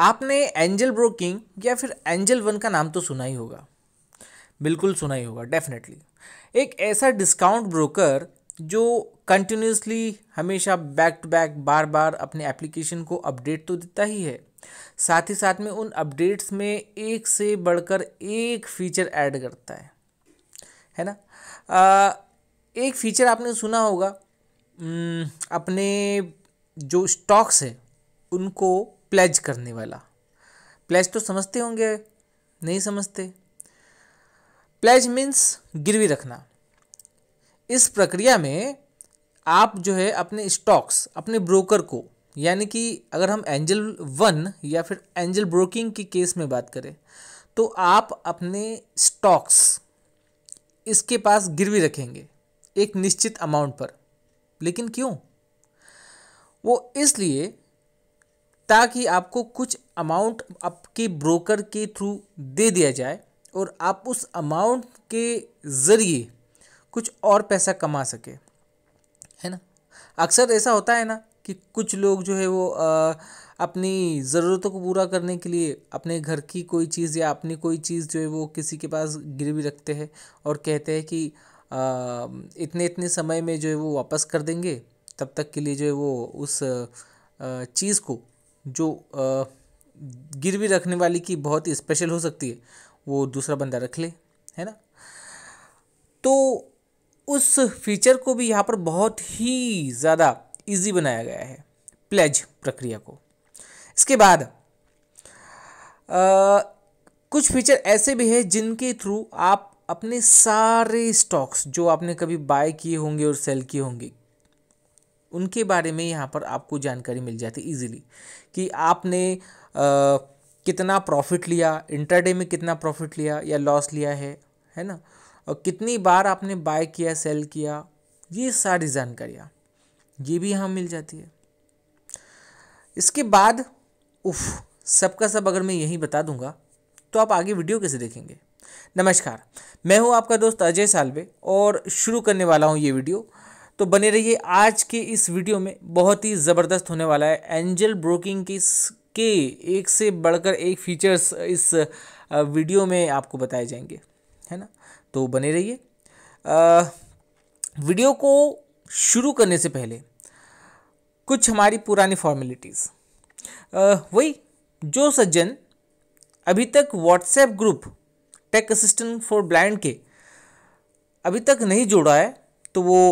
आपने angel broking या फिर एंजल वन का नाम तो सुना ही होगा बिल्कुल सुना ही होगा डेफिनेटली एक ऐसा डिस्काउंट ब्रोकर जो कंटिन्यूसली हमेशा बैक टू बैक बार बार अपने एप्लीकेशन को अपडेट तो देता ही है साथ ही साथ में उन अपडेट्स में एक से बढ़कर एक फीचर ऐड करता है है ना आ, एक फीचर आपने सुना होगा अपने जो स्टॉक्स है उनको प्लेज करने वाला प्लेज तो समझते होंगे नहीं समझते प्लेज मीन्स गिरवी रखना इस प्रक्रिया में आप जो है अपने स्टॉक्स अपने ब्रोकर को यानी कि अगर हम एंजल वन या फिर एंजल ब्रोकिंग की केस में बात करें तो आप अपने स्टॉक्स इसके पास गिरवी रखेंगे एक निश्चित अमाउंट पर लेकिन क्यों वो इसलिए ताकि आपको कुछ अमाउंट आपके ब्रोकर के थ्रू दे दिया जाए और आप उस अमाउंट के ज़रिए कुछ और पैसा कमा सके है ना अक्सर ऐसा होता है ना कि कुछ लोग जो है वो आ, अपनी ज़रूरतों को पूरा करने के लिए अपने घर की कोई चीज़ या अपनी कोई चीज़ जो है वो किसी के पास गिरवी रखते हैं और कहते हैं कि आ, इतने इतने समय में जो है वो वापस कर देंगे तब तक के लिए जो है वो उस चीज़ को जो गिरवी रखने वाली की बहुत ही स्पेशल हो सकती है वो दूसरा बंदा रख ले है ना तो उस फीचर को भी यहाँ पर बहुत ही ज़्यादा इजी बनाया गया है प्लेज प्रक्रिया को इसके बाद आ, कुछ फीचर ऐसे भी हैं जिनके थ्रू आप अपने सारे स्टॉक्स जो आपने कभी बाय किए होंगे और सेल किए होंगे उनके बारे में यहाँ पर आपको जानकारी मिल जाती ईजिली कि आपने आ, कितना प्रॉफिट लिया इंटरडे में कितना प्रॉफिट लिया या लॉस लिया है है ना और कितनी बार आपने बाय किया सेल किया ये सारी जानकारियाँ ये भी यहाँ मिल जाती है इसके बाद उफ सबका सब अगर मैं यही बता दूंगा तो आप आगे वीडियो कैसे देखेंगे नमस्कार मैं हूं आपका दोस्त अजय सालवे और शुरू करने वाला हूं ये वीडियो तो बने रहिए आज के इस वीडियो में बहुत ही ज़बरदस्त होने वाला है एंजल ब्रोकिंग के के एक से बढ़कर एक फीचर्स इस वीडियो में आपको बताए जाएंगे है ना तो बने रहिए वीडियो को शुरू करने से पहले कुछ हमारी पुरानी फॉर्मेलिटीज़ वही जो सज्जन अभी तक WhatsApp group tech assistant for blind के अभी तक नहीं जोड़ा है तो वो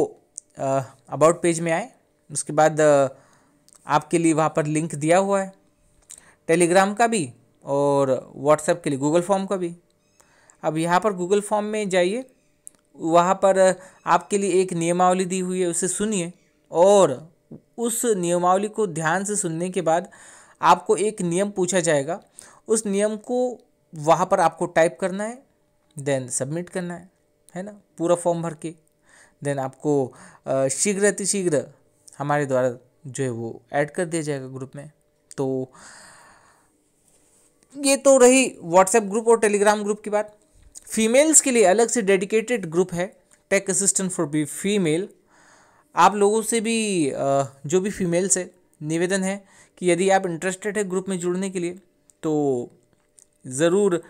अबाउट पेज में आए उसके बाद आपके लिए वहाँ पर लिंक दिया हुआ है टेलीग्राम का भी और व्हाट्सएप के लिए गूगल फॉर्म का भी अब यहाँ पर गूगल फॉर्म में जाइए वहाँ पर आपके लिए एक नियमावली दी हुई है उसे सुनिए और उस नियमावली को ध्यान से सुनने के बाद आपको एक नियम पूछा जाएगा उस नियम को वहाँ पर आपको टाइप करना है देन सबमिट करना है है ना पूरा फॉर्म भर के देन आपको शीघ्र अतिशीघ्र हमारे द्वारा जो है वो ऐड कर दिया जाएगा ग्रुप में तो ये तो रही व्हाट्सएप ग्रुप और टेलीग्राम ग्रुप की बात फीमेल्स के लिए अलग से डेडिकेटेड ग्रुप है tech assistant for B female आप लोगों से भी जो भी फीमेल्स है निवेदन है कि यदि आप इंटरेस्टेड है ग्रुप में जुड़ने के लिए तो ज़रूर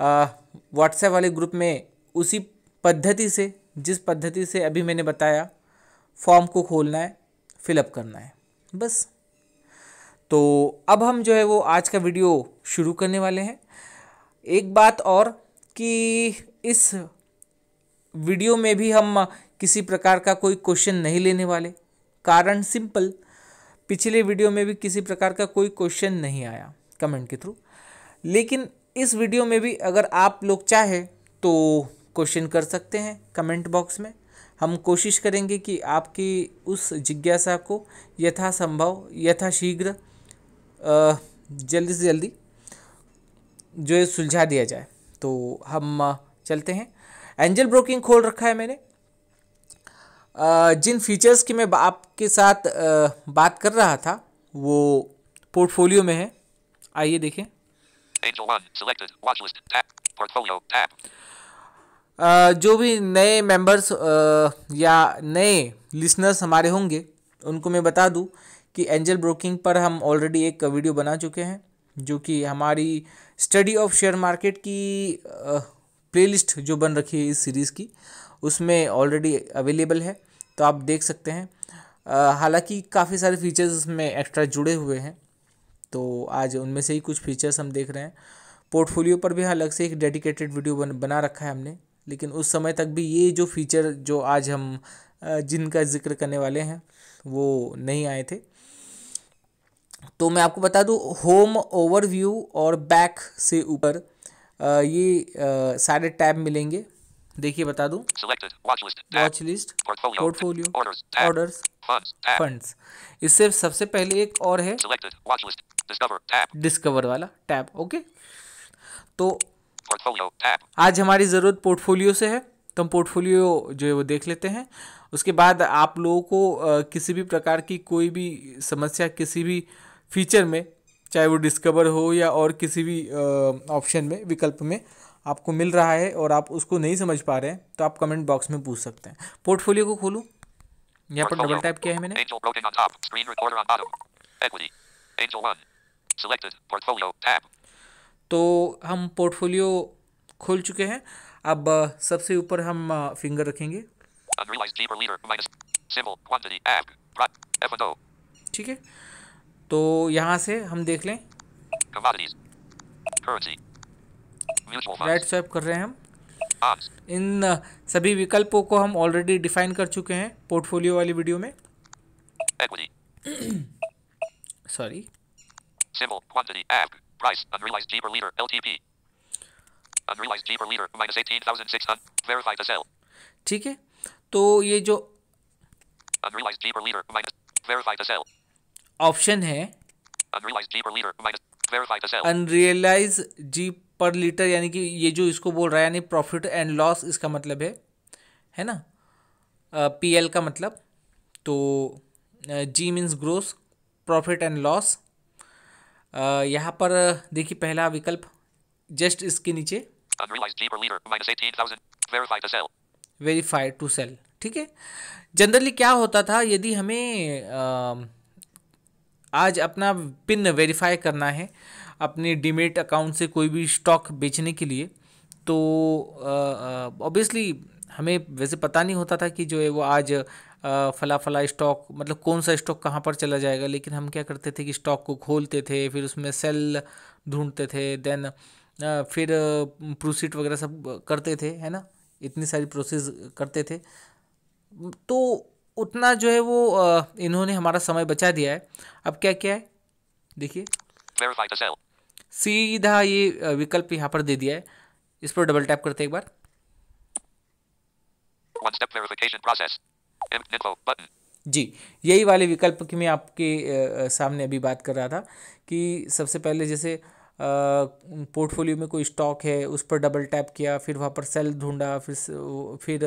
व्हाट्सएप वाले ग्रुप में उसी पद्धति से जिस पद्धति से अभी मैंने बताया फॉर्म को खोलना है फिलअप करना है बस तो अब हम जो है वो आज का वीडियो शुरू करने वाले हैं एक बात और कि इस वीडियो में भी हम किसी प्रकार का कोई क्वेश्चन नहीं लेने वाले कारण सिंपल पिछले वीडियो में भी किसी प्रकार का कोई क्वेश्चन नहीं आया कमेंट के थ्रू लेकिन इस वीडियो में भी अगर आप लोग चाहे तो क्वेश्चन कर सकते हैं कमेंट बॉक्स में हम कोशिश करेंगे कि आपकी उस जिज्ञासा को यथासंभव यथाशीघ्र जल्दी से जल्दी जो है सुलझा दिया जाए तो हम चलते हैं एंजल ब्रोकिंग खोल रखा है मैंने जिन फीचर्स की मैं आपके साथ बात कर रहा था वो पोर्टफोलियो में है आइए देखें जो भी नए मेंबर्स या नए लिसनर्स हमारे होंगे उनको मैं बता दूं कि एंजल ब्रोकिंग पर हम ऑलरेडी एक वीडियो बना चुके हैं जो कि हमारी स्टडी ऑफ शेयर मार्केट की प्लेलिस्ट जो बन रखी है इस सीरीज़ की उसमें ऑलरेडी अवेलेबल है तो आप देख सकते हैं हालांकि काफ़ी सारे फीचर्स उसमें एक्स्ट्रा जुड़े हुए हैं तो आज उनमें से ही कुछ फीचर्स हम देख रहे हैं पोर्टफोलियो पर भी अलग से एक डेडिकेटेड वीडियो बन बना रखा है हमने लेकिन उस समय तक भी ये जो फीचर जो आज हम जिनका जिक्र करने वाले हैं वो नहीं आए थे तो मैं आपको बता दूं होम ओवरव्यू और बैक से ऊपर ये सारे टैब मिलेंगे देखिए बता दूं watch list portfolio orders funds इससे सबसे पहले एक और है डिस्कवर वाला टैब ओके तो आज हमारी ज़रूरत पोर्टफोलियो से है तो हम पोर्टफोलियो जो है वो देख लेते हैं उसके बाद आप लोगों को किसी भी प्रकार की कोई भी समस्या किसी भी फीचर में चाहे वो डिस्कवर हो या और किसी भी ऑप्शन में विकल्प में आपको मिल रहा है और आप उसको नहीं समझ पा रहे हैं तो आप कमेंट बॉक्स में पूछ सकते हैं पोर्टफोलियो को खोलूँ यहाँ पर डबल टाइप किया है मैंने Angel तो हम पोर्टफोलियो खोल चुके हैं अब सबसे ऊपर हम फिंगर रखेंगे ठीक है तो यहाँ से हम देख लें राइट स्वाइप कर रहे हैं हम इन सभी विकल्पों को हम ऑलरेडी डिफाइन कर चुके हैं पोर्टफोलियो वाली वीडियो में sorry Price. Unrealized G per liter. LTP. Unrealized G per liter. Minus 18,600. Verify the sell. ठीक है तो ये जो unrealized G per liter. Minus verify the sell. Option है unrealized G per liter. Minus verify the sell. Unrealized G पर लीटर यानी कि ये जो इसको बोल रहा है यानी प्रॉफिट एंड लॉस इसका मतलब है है ना पी uh, एल का मतलब तो G means gross profit and loss यहाँ पर देखिए पहला विकल्प जस्ट इसके नीचे वेरीफाई टू सेल ठीक है जनरली क्या होता था यदि हमें आ, आज अपना पिन वेरीफाई करना है अपने डिमेट अकाउंट से कोई भी स्टॉक बेचने के लिए तो ऑब्वियसली हमें वैसे पता नहीं होता था कि जो है वो आज फला फला स्टॉक मतलब कौन सा स्टॉक कहाँ पर चला जाएगा लेकिन हम क्या करते थे कि स्टॉक को खोलते थे फिर उसमें सेल ढूंढते थे देन फिर प्रोसीड वगैरह सब करते थे है ना इतनी सारी प्रोसेस करते थे तो उतना जो है वो इन्होंने हमारा समय बचा दिया है अब क्या क्या है देखिए सीधा ये विकल्प यहाँ पर दे दिया है इस पर डबल टैप करते एक बार जी यही वाले विकल्प की मैं आपके सामने अभी बात कर रहा था कि सबसे पहले जैसे पोर्टफोलियो में कोई स्टॉक है उस पर डबल टैप किया फिर वहाँ पर सेल ढूंढा फिर फिर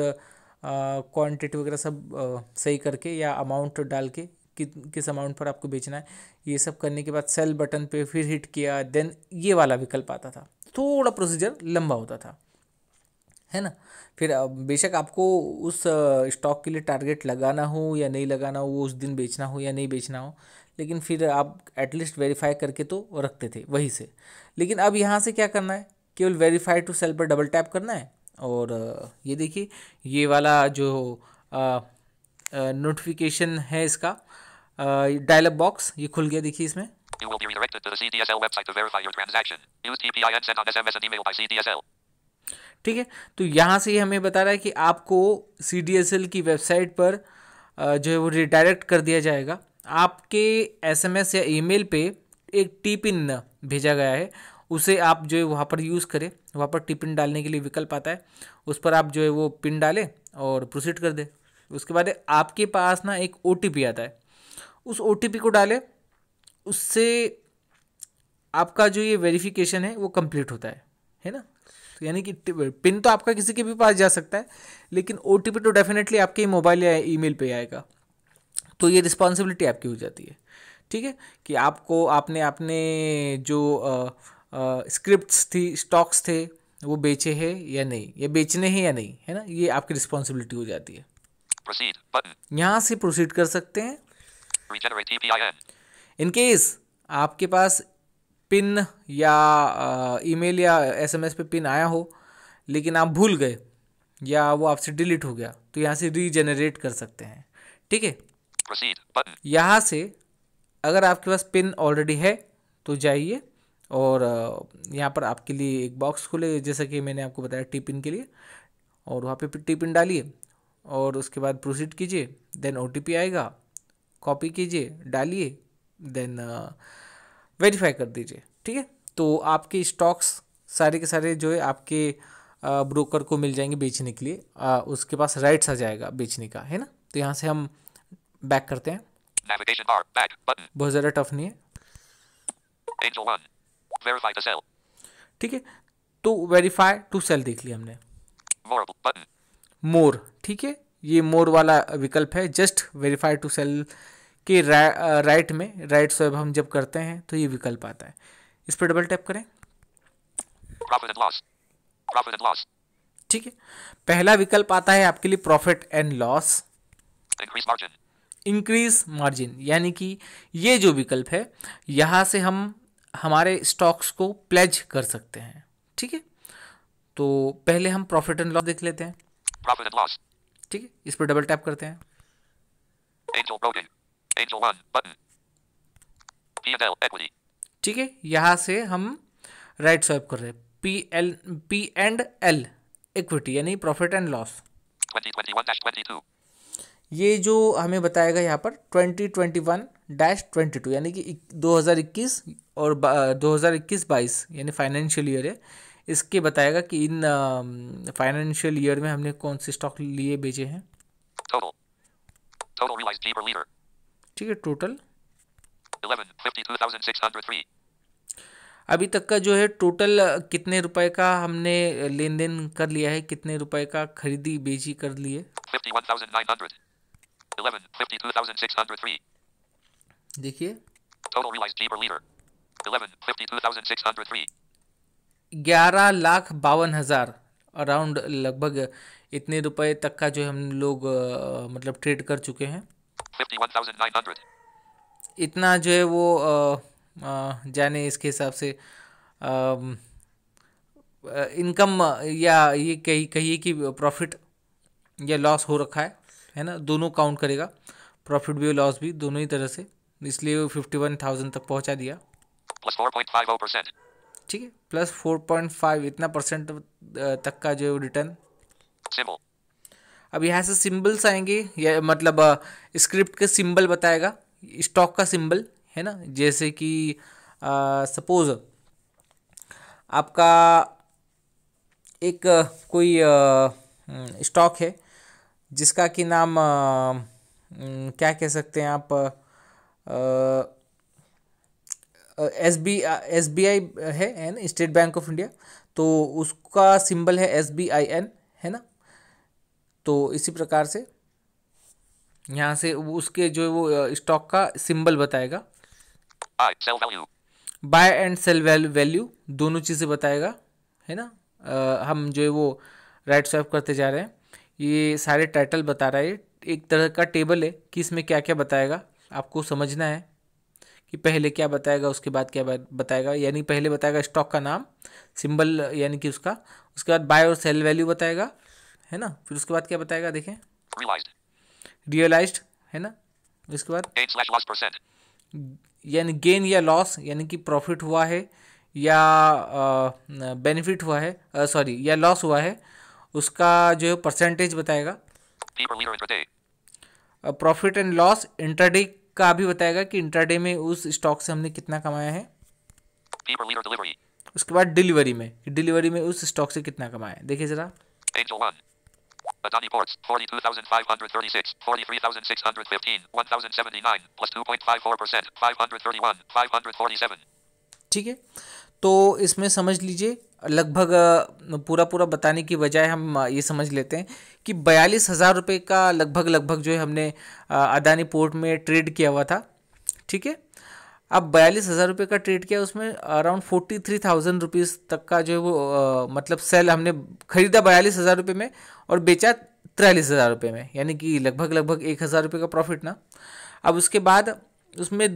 क्वांटिटी वगैरह सब आ, सही करके या अमाउंट डाल के कि, किस अमाउंट पर आपको बेचना है ये सब करने के बाद सेल बटन पे फिर हिट किया देन ये वाला विकल्प आता था थोड़ा प्रोसीजर लंबा होता था है ना फिर बेशक आपको उस स्टॉक के लिए टारगेट लगाना हो या नहीं लगाना हो वो उस दिन बेचना हो या नहीं बेचना हो लेकिन फिर आप एटलीस्ट वेरीफाई करके तो रखते थे वहीं से लेकिन अब यहाँ से क्या करना है केवल वेरीफाई टू सेल पर डबल टैप करना है और ये देखिए ये वाला जो नोटिफिकेशन है इसका डायलॉग बॉक्स ये खुल गया देखिए इसमें You will be redirected to the CDSL website to verify your transaction. Use TPIN sent on SMS and email by CDSL. ठीक है तो यहाँ से ये हमें बता रहा है कि आपको सी की वेबसाइट पर जो है वो रिडायरेक्ट कर दिया जाएगा आपके एसएमएस या ईमेल पे एक टिपिन भेजा गया है उसे आप जो है वहाँ पर यूज़ करें वहाँ पर टिपिन डालने के लिए विकल्प आता है उस पर आप जो है वो पिन डालें और प्रोसीड कर दें उसके बाद आपके पास ना एक ओ आता है उस ओ को डालें उससे आपका जो ये वेरिफिकेशन है वो कंप्लीट होता है है ना तो यानी कि पिन तो आपका किसी के भी पास जा सकता है लेकिन ओ तो डेफिनेटली आपके ही मोबाइल या ईमेल पे आएगा तो ये रिस्पॉन्सिबिलिटी आपकी हो जाती है ठीक है कि आपको आपने अपने जो स्क्रिप्ट्स थी स्टॉक्स थे वो बेचे हैं या नहीं ये बेचने हैं या नहीं है ना ये आपकी रिस्पॉन्सिबिलिटी हो जाती है यहाँ से प्रोसीड कर सकते हैं इनकेस आपके पास पिन या ईमेल या एसएमएस पे पिन आया हो लेकिन आप भूल गए या वो आपसे डिलीट हो गया तो यहाँ से रीजनरेट कर सकते हैं ठीक है यहाँ से अगर आपके पास पिन ऑलरेडी है तो जाइए और यहाँ पर आपके लिए एक बॉक्स खुले जैसा कि मैंने आपको बताया टी पिन के लिए और वहाँ पे टी पिन डालिए और उसके बाद प्रोसीड कीजिए देन ओ आएगा कॉपी कीजिए डालिए देन uh, वेरीफाई कर दीजिए ठीक है तो आपके स्टॉक्स सारे के सारे जो है आपके ब्रोकर को मिल जाएंगे बेचने के लिए आ, उसके पास राइट्स आ जाएगा बेचने का है ना तो यहाँ से हम बैक करते हैं बहुत ज़्यादा टफ नहीं है ठीक है तो वेरीफाई टू सेल देख लिया हमने मोर ठीक है ये मोर वाला विकल्प है जस्ट वेरीफाई टू सेल कि रा, राइट में राइट स्वैप हम जब करते हैं तो ये विकल्प आता है इस पर डबल टैप करें ठीक है पहला विकल्प आता है आपके लिए profit and loss increase margin यानी कि ये जो विकल्प है यहां से हम हमारे स्टॉक्स को प्लेज कर सकते हैं ठीक है तो पहले हम प्रॉफिट एंड लॉस देख लेते हैं ठीक है इस पर डबल टैप करते हैं Angel One button. PNL equity. ठीक है यहाँ से हम राइट स्वाइप कर रहे हैं P L P and L equity यानी प्रॉफिट एंड लॉस ये जो हमें बताएगा यहाँ पर twenty twenty one dash twenty two यानी कि दो हज़ार इक्कीस और दो हज़ार इक्कीस बाईस यानी फाइनेंशियल ईयर है इसके बताएगा कि इन फाइनेंशियल ईयर में हमने कौन से स्टॉक लिए बेचे हैं Total. Total ठीक है टोटल अभी तक का जो है टोटल कितने रुपए का हमने लेन देन कर लिया है कितने रुपए का खरीदी बेची कर लिए देखिए ग्यारह लाख बावन हजार अराउंड लगभग इतने रुपए तक का जो हम लोग मतलब ट्रेड कर चुके हैं इतना जो है वो जाने इसके हिसाब से इनकम या ये कही कहिए कि प्रॉफिट या लॉस हो रखा है है ना दोनों काउंट करेगा प्रॉफिट भी और लॉस भी दोनों ही तरह से इसलिए वो फिफ्टी वन थाउजेंड तक पहुंचा दिया oh ठीक है प्लस फोर पॉइंट फाइव इतना परसेंट तक का जो है रिटर्न अब यहाँ से सिम्बल्स आएंगे या मतलब स्क्रिप्ट के सिम्बल बताएगा स्टॉक का सिम्बल है ना जैसे कि सपोज आपका एक कोई स्टॉक हम्म, है जिसका कि नाम आ, हम्म, क्या कह सकते हैं आप S B S B I है एन स्टेट बैंक ऑफ इंडिया तो उसका सिंबल है एस बी आई एन है ना तो इसी प्रकार से यहाँ से उसके जो वो स्टॉक का सिंबल बताएगा बाय एंड सेल वैल्यू दोनों चीज़ें बताएगा है ना आ, हम जो है वो राइट स्वाइप करते जा रहे हैं ये सारे टाइटल बता रहा है एक तरह का टेबल है कि इसमें क्या क्या बताएगा आपको समझना है कि पहले क्या बताएगा उसके बाद क्या बताएगा यानी पहले बताएगा स्टॉक का नाम सिंबल यानी कि उसका उसके बाद बाय और सेल वैल्यू बताएगा है ना फिर उसके बाद क्या बताएगा देखें रियलाइज है ना उसके बाद यानी गेन या लॉस यानी कि प्रॉफिट हुआ है या बेनिफिट हुआ है सॉरी या लॉस हुआ है उसका जो है परसेंटेज बताएगा प्रॉफिट एंड लॉस इंटरडे का भी बताएगा कि इंटरडे में उस स्टॉक से हमने कितना कमाया है उसके बाद डिलीवरी में डिलीवरी में उस स्टॉक से कितना कमाया है देखिए जरा Adani ports, 42,536, 43,615, 1,079, plus 2.54%, 531, 547. ठीक है तो इसमें समझ लीजिए लगभग पूरा पूरा बताने की बजाय हम ये समझ लेते हैं कि बयालीस हज़ार रुपये का लगभग लगभग जो है हमने अदानी पोर्ट में ट्रेड किया हुआ था ठीक है अब बयालीस हज़ार रुपये का ट्रेड किया उसमें around forty three thousand rupees तक का जो है वो आ, मतलब सेल हमने खरीदा बयालीस हज़ार रुपये में और बेचा तिरालीस हज़ार रुपये में यानी कि लगभग लगभग एक हज़ार रुपये का प्रॉफिट ना अब उसके बाद उसमें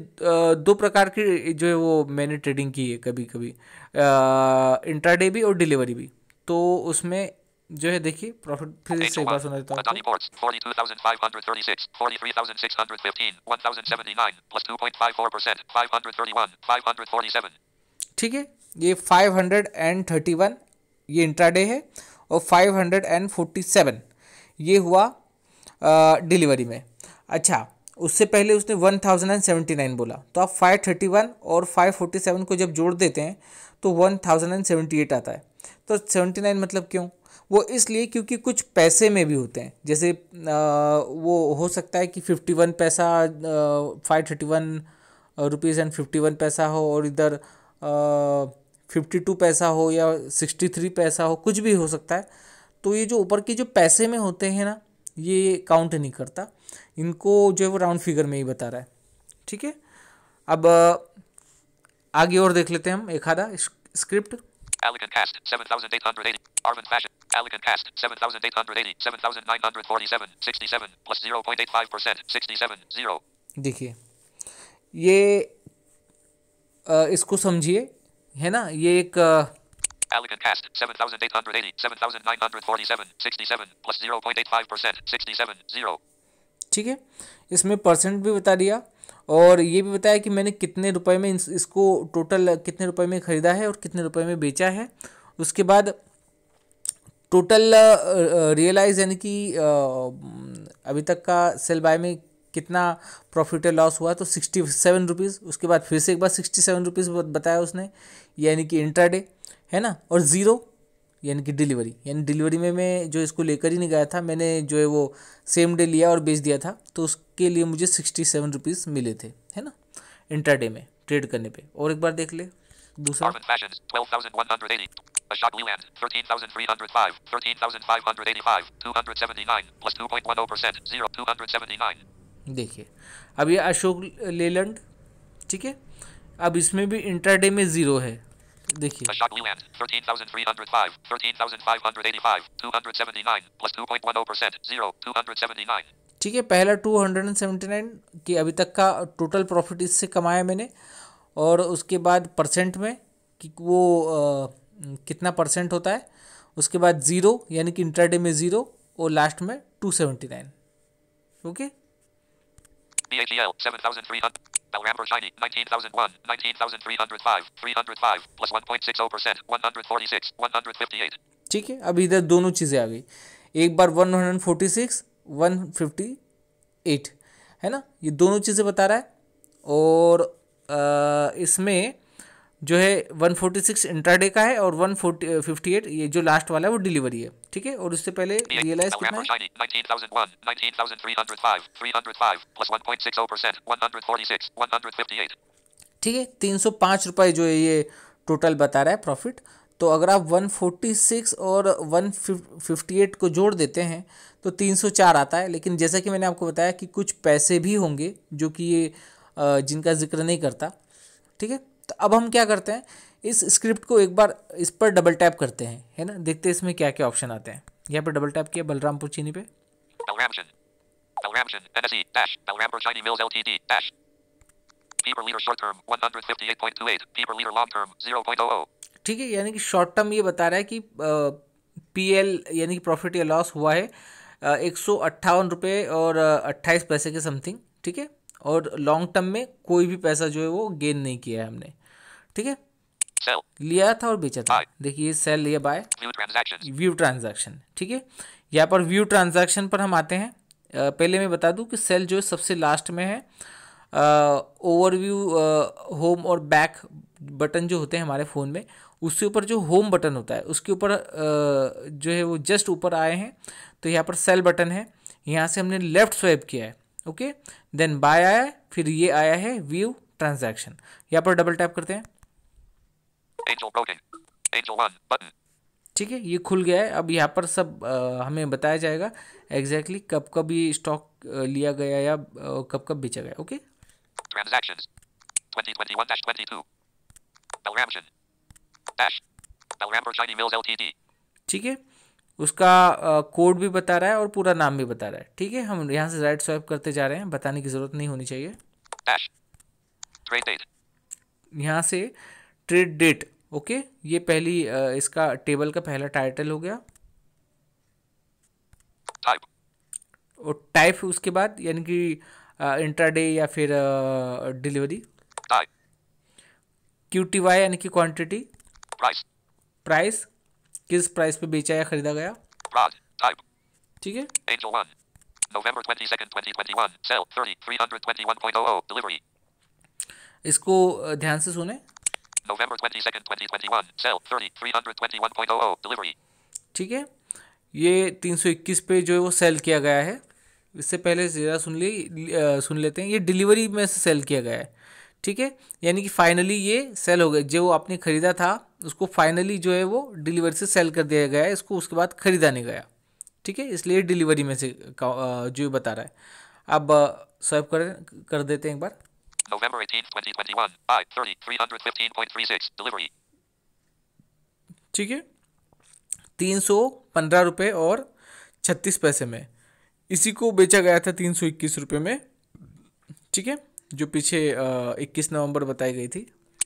दो प्रकार की जो है वो मैंने ट्रेडिंग की है कभी कभी इंट्राडे भी और डिलीवरी भी तो उसमें जो है देखिए प्रॉफिट फिर से एक बार सुना देता हूं 42536 43615 1079 2.54% 531 547 ठीक है ये 531 ये इंट्राडे है और 547 ये हुआ डिलीवरी में अच्छा उससे पहले उसने 1079 बोला तो आप 531 और 547 को जब जोड़ देते हैं तो 1078 आता है तो 79 मतलब क्यों वो इसलिए क्योंकि कुछ पैसे में भी होते हैं जैसे आ, वो हो सकता है कि fifty one paisa five thirty one rupees and fifty one paisa हो और इधर फिफ्टी टू पैसा हो या सिक्सटी थ्री पैसा हो कुछ भी हो सकता है तो ये जो ऊपर के जो पैसे में होते हैं ना ये काउंट नहीं करता इनको जो है वो राउंड फिगर में ही बता रहा है ठीक है अब आगे और देख लेते हैं हम एक आधा script Elegant cast, 7880. Arvind Fashion. Allocant cast 7880, 7947, 67 plus 0.85 67 0 देखिए ये आ, इसको समझिए है ना ये एक Allocant cast 7880, 7947, 67 plus 0.85 67 0 ठीक है इसमें परसेंट भी बता दिया और ये भी बताया कि मैंने कितने रुपए में इसको टोटल कितने रुपए में ख़रीदा है और कितने रुपए में बेचा है उसके बाद टोटल रियलाइज यानी कि अभी तक का सेल बाय में कितना प्रॉफिट या लॉस हुआ तो सिक्सटी सेवन रुपीज़ उसके बाद फिर से एक बार सिक्सटी सेवन रुपीज़ बताया उसने यानी कि इंट्राडे है ना और ज़ीरो यानी कि डिलीवरी यानी डिलीवरी में मैं जो इसको लेकर ही नहीं गया था मैंने जो है वो सेम डे लिया और बेच दिया था तो उसके लिए मुझे सिक्सटी सेवन रुपीज़ मिले थे है ना इंट्राडे में ट्रेड करने पे और एक बार देख ले दूसरा we land. 13,305, 13,585, 279, plus 2.10%, 0, 279. देखिए अब ये अशोक लेलैंड ठीक है अब इसमें भी इंटरडे में ज़ीरो है देखिए we land. 13,305, 13,585, 279, plus 2.10%, 0, 279. ठीक है पहला 279 कि अभी तक का टोटल प्रॉफिट इससे कमाया मैंने और उसके बाद परसेंट में कि वो आ, कितना परसेंट होता है उसके बाद ज़ीरो यानी कि इंटरडे में ज़ीरो और लास्ट में टू सेवेंटी नाइन ओके ठीक है अब इधर दोनों चीज़ें आ गई एक बार 146, 158 है ना ये दोनों चीज़ें बता रहा है और आ, इसमें जो है 146 इंट्राडे का है और 158 uh, ये जो लास्ट वाला है वो डिलीवरी है ठीक है और उससे पहले रियलाइज कितना है 19,305 ठीक है तीन सौ पाँच रुपये जो है ये टोटल बता रहा है प्रॉफिट तो अगर आप 146 और 158 को जोड़ देते हैं तो 304 आता है लेकिन जैसा कि मैंने आपको बताया कि कुछ पैसे भी होंगे जो कि ये uh, जिनका जिक्र नहीं करता ठीक है अब हम क्या करते हैं इस स्क्रिप्ट को एक बार इस पर डबल टैप करते हैं है ना देखते हैं इसमें क्या क्या ऑप्शन आते हैं यहाँ पर डबल टैप किया बलरामपुर चीनी पे oh oh. ठीक है यानी कि शॉर्ट टर्म ये बता रहा है कि पी एल यानी कि प्रॉफिट या लॉस हुआ है एक सौ अट्ठावन रुपये और अट्ठाईस पैसे के समथिंग ठीक है और लॉन्ग टर्म में कोई भी पैसा जो है वो गेन नहीं किया है हमने ठीक है लिया था और बेचा था देखिए सेल लिया बाय व्यू ट्रांजैक्शन ठीक है यहाँ पर व्यू ट्रांजैक्शन पर हम आते हैं पहले मैं बता दूं कि सेल जो सबसे लास्ट में है ओवरव्यू होम और बैक बटन जो होते हैं हमारे फ़ोन में उसके ऊपर जो होम बटन होता है उसके ऊपर जो है वो जस्ट ऊपर आए हैं तो यहाँ पर सेल बटन है यहाँ से हमने लेफ़्ट स्वाइप किया है ओके देन बाय आया फिर ये आया है व्यू ट्रांजैक्शन यहाँ पर डबल टैप करते हैं Angel Angel broken. one button. ठीक है ये खुल गया है अब यहाँ पर सब आ, हमें बताया जाएगा एग्जैक्टली exactly कब कब ये स्टॉक लिया गया या कब कब बेचा गया ओके ठीक है उसका कोड भी बता रहा है और पूरा नाम भी बता रहा है ठीक है हम यहाँ से राइट स्वाइप करते जा रहे हैं बताने की जरूरत नहीं होनी चाहिए यहाँ से ट्रेड डेट ओके ये पहली इसका टेबल का पहला टाइटल हो गया और टाइप उसके बाद यानी कि इंट्राडे या फिर डिलीवरी क्यू टी वाई यानी कि क्वांटिटी प्राइस किस प्राइस पे बेचा या खरीदा गया ठीक है oh oh. इसको ध्यान से सुने November 22nd, 2021. Cell 30 321.00 delivery. ठीक है ये 321 पे जो है वो सेल किया गया है इससे पहले ज़रा सुन ली सुन लेते हैं ये डिलीवरी में से सेल किया गया है ठीक है यानी कि फाइनली ये सेल हो गया जो आपने ख़रीदा था उसको फाइनली जो है वो डिलीवरी से सेल कर दिया गया है इसको उसके बाद ख़रीदा नहीं गया ठीक है इसलिए डिलीवरी में से जो बता रहा है अब स्वाइप कर कर देते हैं एक बार November 18th, 2021. 5:30, 315.36. Delivery. ठीक है तीन सौ पंद्रह रुपये और छत्तीस पैसे में इसी को बेचा गया था तीन सौ इक्कीस रुपये में ठीक है जो पीछे इक्कीस नवंबर बताई गई थी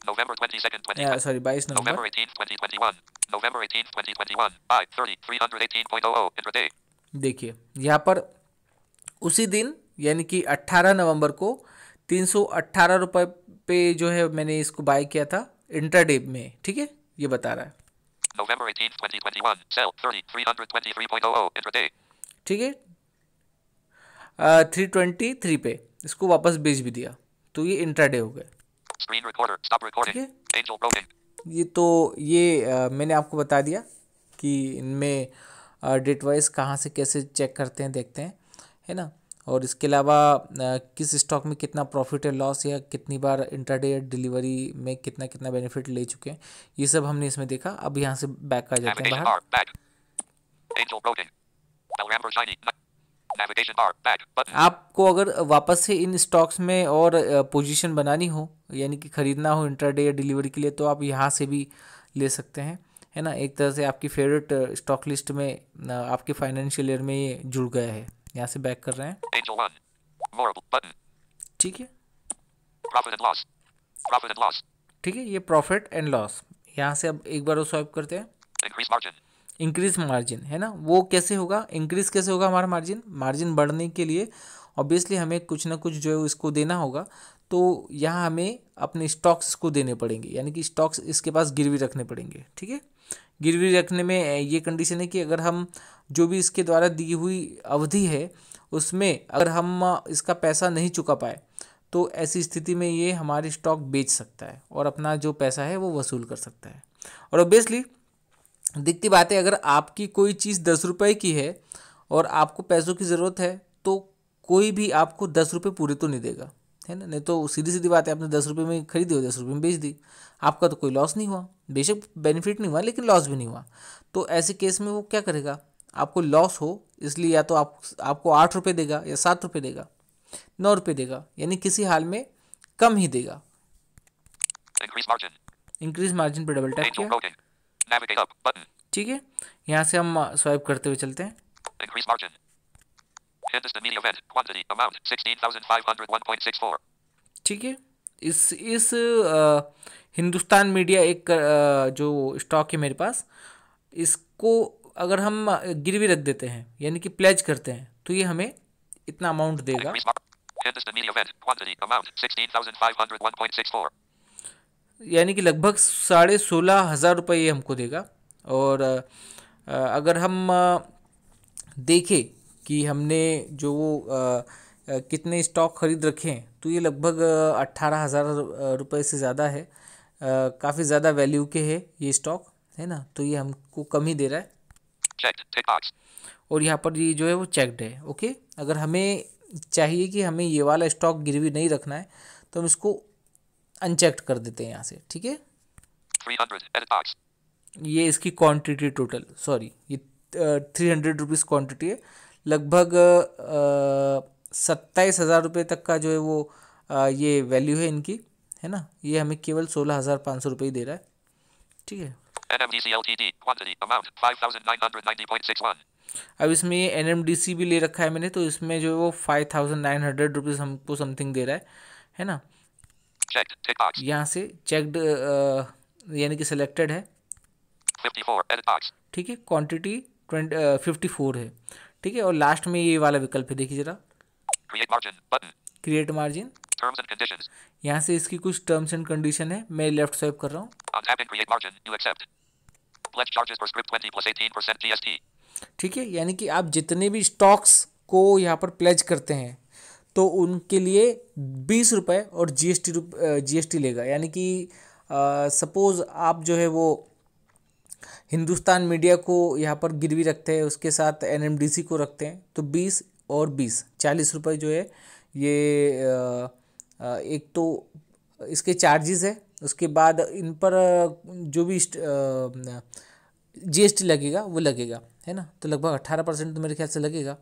नवंबर सॉरी बाईस नवंबर oh oh. देखिए यहाँ पर उसी दिन यानी कि अट्ठारह नवंबर को तीन सौ अट्ठारह रुपये पे जो है मैंने इसको बाय किया था इंटरडे में ठीक है ये बता रहा है November 18, ठीक है थ्री ट्वेंटी थ्री पे इसको वापस बेच भी दिया तो ये इंटरडे हो गए ये तो ये आ, मैंने आपको बता दिया कि इनमें डेट वाइज कहाँ से कैसे चेक करते हैं देखते हैं है ना और इसके अलावा किस स्टॉक में कितना प्रॉफिट है लॉस या कितनी बार इंटरडे डिलीवरी में कितना कितना बेनिफिट ले चुके हैं ये सब हमने इसमें देखा अब यहाँ से बैक आ जाते हैं बाहर आपको अगर वापस से इन स्टॉक्स में और पोजीशन बनानी हो यानी कि खरीदना हो इंटरडे या डिलीवरी के लिए तो आप यहाँ से भी ले सकते हैं है ना एक तरह से आपकी फेवरेट स्टॉक लिस्ट में आपके फाइनेंशियल ईयर में ये जुड़ गया है यहाँ से बैक कर रहे हैं ठीक है ठीक है ये प्रॉफिट एंड लॉस यहाँ से अब एक बार वो स्वाइप करते हैं इंक्रीज मार्जिन है ना वो कैसे होगा इंक्रीज कैसे होगा हमारा मार्जिन मार्जिन बढ़ने के लिए ऑब्वियसली हमें कुछ ना कुछ जो है इसको देना होगा तो यहाँ हमें अपने स्टॉक्स को देने पड़ेंगे यानी कि स्टॉक्स इसके पास गिरवी रखने पड़ेंगे ठीक है गिरवी रखने में ये कंडीशन है कि अगर हम जो भी इसके द्वारा दी हुई अवधि है उसमें अगर हम इसका पैसा नहीं चुका पाए तो ऐसी स्थिति में ये हमारे स्टॉक बेच सकता है और अपना जो पैसा है वो वसूल कर सकता है और ऑब्वियसली दिखती बात है अगर आपकी कोई चीज़ दस रुपये की है और आपको पैसों की ज़रूरत है तो कोई भी आपको दस रुपये पूरे तो नहीं देगा है ना नहीं तो सीधी सीधी बात है आपने दस रुपये में खरीदी हो दस रुपये में बेच दी आपका तो कोई लॉस नहीं हुआ बेशक बेनिफिट नहीं हुआ लेकिन लॉस भी नहीं हुआ तो ऐसे केस में वो क्या करेगा आपको लॉस हो इसलिए या तो आप आपको आठ रुपये देगा या सात रुपये देगा नौ रुपये देगा यानी किसी हाल में कम ही देगा इंक्रीज मार्जिन पर डबल टैप किया ठीक है यहाँ से हम स्वाइप uh, करते हुए चलते हैं ठीक है इस इस आ, uh, हिंदुस्तान मीडिया एक आ, uh, जो स्टॉक है मेरे पास इसको अगर हम गिरवी रख देते हैं यानी कि प्लेज करते हैं तो ये हमें इतना अमाउंट देगा यानी कि लगभग साढ़े सोलह हज़ार रुपये ये हमको देगा और अगर हम देखें कि हमने जो वो कितने स्टॉक ख़रीद रखे हैं तो ये लगभग अट्ठारह हज़ार रुपये से ज़्यादा है काफ़ी ज़्यादा वैल्यू के है ये स्टॉक है ना तो ये हमको कम ही दे रहा है और यहाँ पर ये जो है वो चेकड है ओके अगर हमें चाहिए कि हमें ये वाला स्टॉक गिरवी नहीं रखना है तो हम इसको अनचेक्ड कर देते हैं यहाँ से ठीक है ये इसकी क्वांटिटी टोटल सॉरी ये थ्री हंड्रेड रुपीज़ क्वान्टिटी है लगभग सत्ताईस हज़ार रुपये तक का जो है वो आ, ये वैल्यू है इनकी है ना ये हमें केवल सोलह हज़ार पाँच सौ रुपये ही दे रहा है ठीक है NMDC LTD quantity amount 5990.61 अब इसमें ये एन भी ले रखा है मैंने तो इसमें जो है वो five thousand nine hundred rupees हमको समथिंग दे रहा है है ना यहाँ से चेकड यानी कि सिलेक्टेड है ठीक है क्वांटिटी फिफ्टी फोर है ठीक है और लास्ट में ये वाला विकल्प है देखिए जरा क्रिएट मार्जिन यहाँ से इसकी कुछ टर्म्स एंड कंडीशन है मैं लेफ्ट स्वाइप कर रहा हूँ less charges per script 20 plus 18% GST. ठीक है यानी कि आप जितने भी स्टॉक्स को यहाँ पर प्लेज करते हैं तो उनके लिए बीस रुपये और जीएसटी जीएसटी लेगा यानी कि सपोज़ आप जो है वो हिंदुस्तान मीडिया को यहाँ पर गिरवी रखते हैं उसके साथ एनएमडीसी को रखते हैं तो बीस और बीस चालीस रुपये जो है ये आ, आ, एक तो इसके चार्जेस है उसके बाद इन पर जो भी जीएसटी लगेगा वो लगेगा है ना तो लगभग अट्ठारह परसेंट तो मेरे ख्याल से लगेगा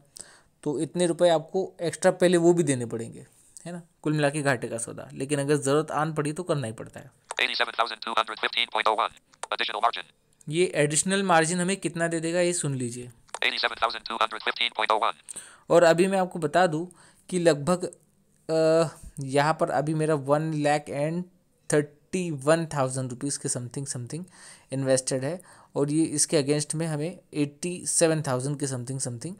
तो इतने रुपए आपको एक्स्ट्रा पहले वो भी देने पड़ेंगे है ना कुल मिला के घाटे का सौदा लेकिन अगर जरूरत आन पड़ी तो करना ही पड़ता है ये एडिशनल मार्जिन हमें कितना दे देगा ये सुन लीजिए और अभी मैं आपको बता दूं कि लगभग यहाँ पर अभी मेरा one lakh and thirty fifty one thousand rupees के समथिंग समथिंग इन्वेस्टेड है और ये इसके अगेंस्ट में हमें एट्टी सेवन थाउजेंड के समथिंग समथिंग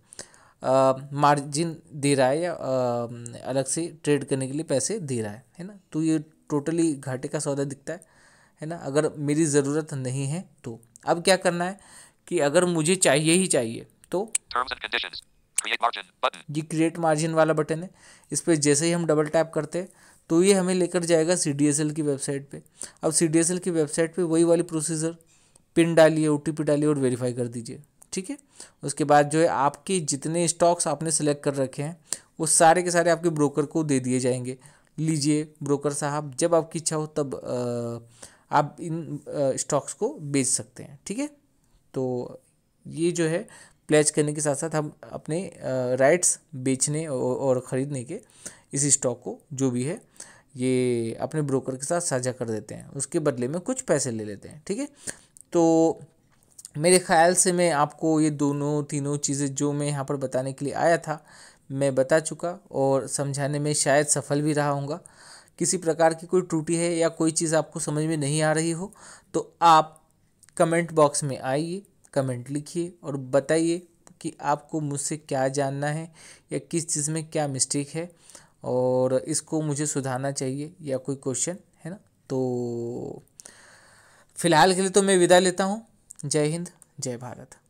मार्जिन दे रहा है या uh, अलग से ट्रेड करने के लिए पैसे दे रहा है है ना तो ये टोटली घाटे का सौदा दिखता है है ना अगर मेरी ज़रूरत नहीं है तो अब क्या करना है कि अगर मुझे चाहिए ही चाहिए तो ये क्रिएट मार्जिन वाला बटन है इस पर जैसे ही हम डबल टैप करते हैं तो ये हमें लेकर जाएगा सी की वेबसाइट पे अब सी की वेबसाइट पे वही वाली प्रोसीजर पिन डालिए ओ डालिए और वेरीफाई कर दीजिए ठीक है उसके बाद जो है आपके जितने स्टॉक्स आपने सेलेक्ट कर रखे हैं वो सारे के सारे आपके ब्रोकर को दे दिए जाएंगे लीजिए ब्रोकर साहब जब आपकी इच्छा हो तब आ, आप इन स्टॉक्स को बेच सकते हैं ठीक है तो ये जो है प्लेज करने के साथ साथ हम अपने राइट्स बेचने और ख़रीदने के इस स्टॉक को जो भी है ये अपने ब्रोकर के साथ साझा कर देते हैं उसके बदले में कुछ पैसे ले लेते हैं ठीक है तो मेरे ख्याल से मैं आपको ये दोनों तीनों चीज़ें जो मैं यहाँ पर बताने के लिए आया था मैं बता चुका और समझाने में शायद सफल भी रहा हूँगा किसी प्रकार की कोई त्रुटि है या कोई चीज़ आपको समझ में नहीं आ रही हो तो आप कमेंट बॉक्स में आइए कमेंट लिखिए और बताइए कि आपको मुझसे क्या जानना है या किस चीज़ में क्या मिस्टेक है और इसको मुझे सुधारना चाहिए या कोई क्वेश्चन है ना तो फिलहाल के लिए तो मैं विदा लेता हूँ जय हिंद जय भारत